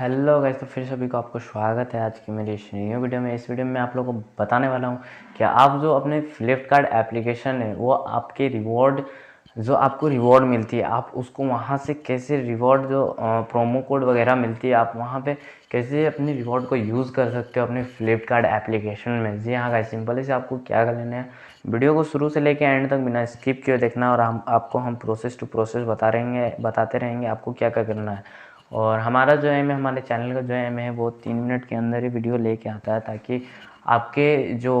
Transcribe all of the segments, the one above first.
hello guys तो फिर सभी को आपको स्वागत है आज की मेरी इस न्यू वीडियो में इस वीडियो में आप लोगों को बताने वाला हूँ कि आप जो अपने फ्लिपकार्ट एप्लीकेशन है वो आपके रिवॉर्ड जो आपको रिवॉर्ड मिलती है आप उसको वहाँ से कैसे रिवॉर्ड जो प्रोमो कोड वगैरह मिलती है आप वहाँ पे कैसे अपने रिवॉर्ड को यूज़ कर सकते हो अपने फ्लिपकार्ट एप्लीकेशन में जी हाँ गाइस सिंपल से आपको क्या कर लेना है वीडियो को शुरू से लेकर एंड तक बिना स्किप किए देखना और हम आपको हम प्रोसेस टू प्रोसेस बता रहेंगे बताते रहेंगे आपको क्या क्या करना है और हमारा जो एम है हमारे चैनल का जो एम है वो तीन मिनट के अंदर ही वीडियो लेके आता है ताकि आपके जो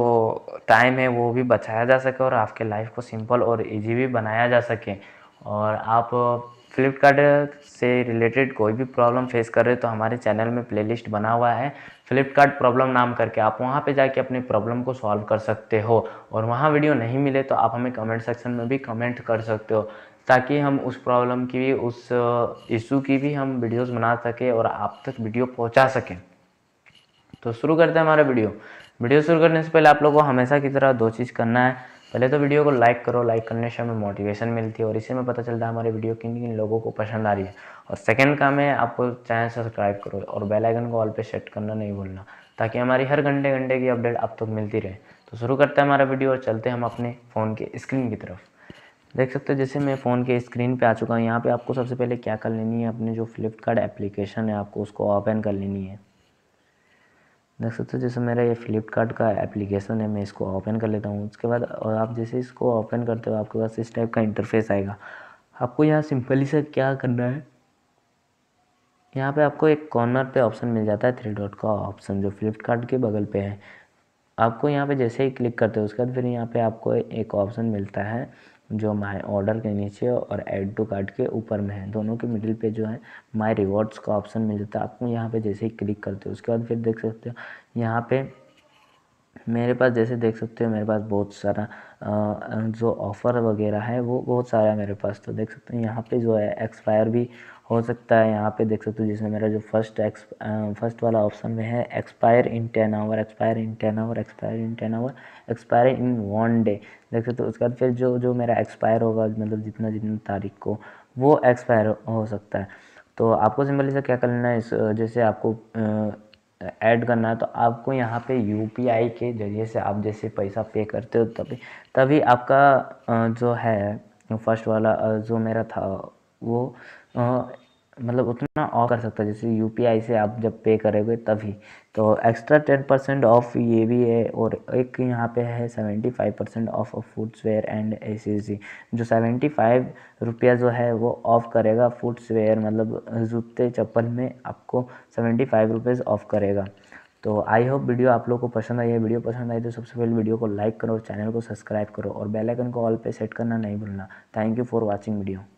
टाइम है वो भी बचाया जा सके और आपके लाइफ को सिंपल और इजी भी बनाया जा सके और आप फ्लिपकार्ट से रिलेटेड कोई भी प्रॉब्लम फेस कर रहे हो तो हमारे चैनल में प्लेलिस्ट बना हुआ है फ्लिपकार्ट प्रॉब्लम नाम करके आप वहाँ पे जाके अपनी प्रॉब्लम को सॉल्व कर सकते हो और वहाँ वीडियो नहीं मिले तो आप हमें कमेंट सेक्शन में भी कमेंट कर सकते हो ताकि हम उस प्रॉब्लम की भी उस इशू की भी हम वीडियोज़ बना सकें और आप तक वीडियो पहुँचा सकें तो शुरू करते हैं हमारा वीडियो वीडियो शुरू करने से पहले आप लोग को हमेशा की तरह दो चीज़ करना है पहले तो वीडियो को लाइक करो लाइक करने से हमें मोटिवेशन मिलती है और इससे में पता चलता है हमारी वीडियो किन किन लोगों को पसंद आ रही है और सेकंड काम है आपको चैनल सब्सक्राइब करो और बेल आइकन को ऑल पे सेट करना नहीं भूलना ताकि हमारी हर घंटे घंटे की अपडेट आप तक तो मिलती रहे तो शुरू करते हैं हमारा वीडियो और चलते हैं हम अपने फ़ोन के स्क्रीन की तरफ देख सकते हैं जैसे मैं फ़ोन के स्क्रीन पर आ चुका हूँ यहाँ पर आपको सबसे पहले क्या कर लेनी है अपने जो फ्लिपकार्ट एप्लीकेशन है आपको उसको ओपन कर लेनी है देख सकते हो जैसे मेरा ये फ्लिपकार्ट का एप्लीकेशन है मैं इसको ओपन कर लेता हूँ उसके बाद और आप जैसे इसको ओपन करते हो आपके पास इस टाइप का इंटरफेस आएगा आपको यहाँ सिंपली से क्या करना है यहाँ पे आपको एक कॉर्नर पे ऑप्शन मिल जाता है थ्री डॉट का ऑप्शन जो फ्लिपकार्ट के बगल पे है आपको यहाँ पे जैसे ही क्लिक करते हो उसके बाद फिर यहाँ पे आपको एक ऑप्शन मिलता है जो माय ऑर्डर के नीचे और ऐड टू कार्ड के ऊपर में है दोनों के मिडिल पे जो है माय रिवॉर्ड्स का ऑप्शन मिल जाता है आपको यहाँ पे जैसे ही क्लिक करते हो उसके बाद फिर देख सकते हो यहाँ पे मेरे पास जैसे देख सकते हो मेरे पास बहुत सारा जो ऑफ़र वगैरह है वो बहुत सारा है मेरे पास तो देख सकते हैं यहाँ पे जो है एक्सपायर भी हो सकता है यहाँ पे देख सकते हो जिसमें मेरा जो फर्स्ट एक्स फर्स्ट वाला ऑप्शन में है expire in ten hour expire in ten hour expire in ten hour expire in one day देख सकते हो उसके बाद फिर जो जो मेरा एक्सपायर होगा मतलब जितना जितना तारीख को वो एक्सपायर हो सकता है तो आपको सिंपली से क्या करना है इस जैसे आपको ऐड करना है तो आपको यहाँ पे यू के ज़रिए से आप जैसे पैसा पे करते हो तभी तभी आपका जो है फर्स्ट वाला जो मेरा था वो मतलब उतना ऑफ कर सकता है जैसे यू से आप जब पे करेंगे तभी तो एक्स्ट्रा टेन परसेंट ऑफ ये भी है और एक यहाँ पे है सेवेंटी फाइव परसेंट ऑफ फूड्सवेयर एंड ए जो सेवेंटी फाइव रुपया जो है वो ऑफ़ करेगा फूड्सवेयर मतलब जूते चप्पल में आपको सेवेंटी फाइव रुपीज़ ऑफ़ करेगा तो आई होप वीडियो आप लोग को पसंद आई है वीडियो पसंद आई तो सबसे पहले वीडियो को लाइक करो चैनल को सब्सक्राइब करो और बेल आइकन को ऑल पे सेट करना नहीं भूलना thank you for watching video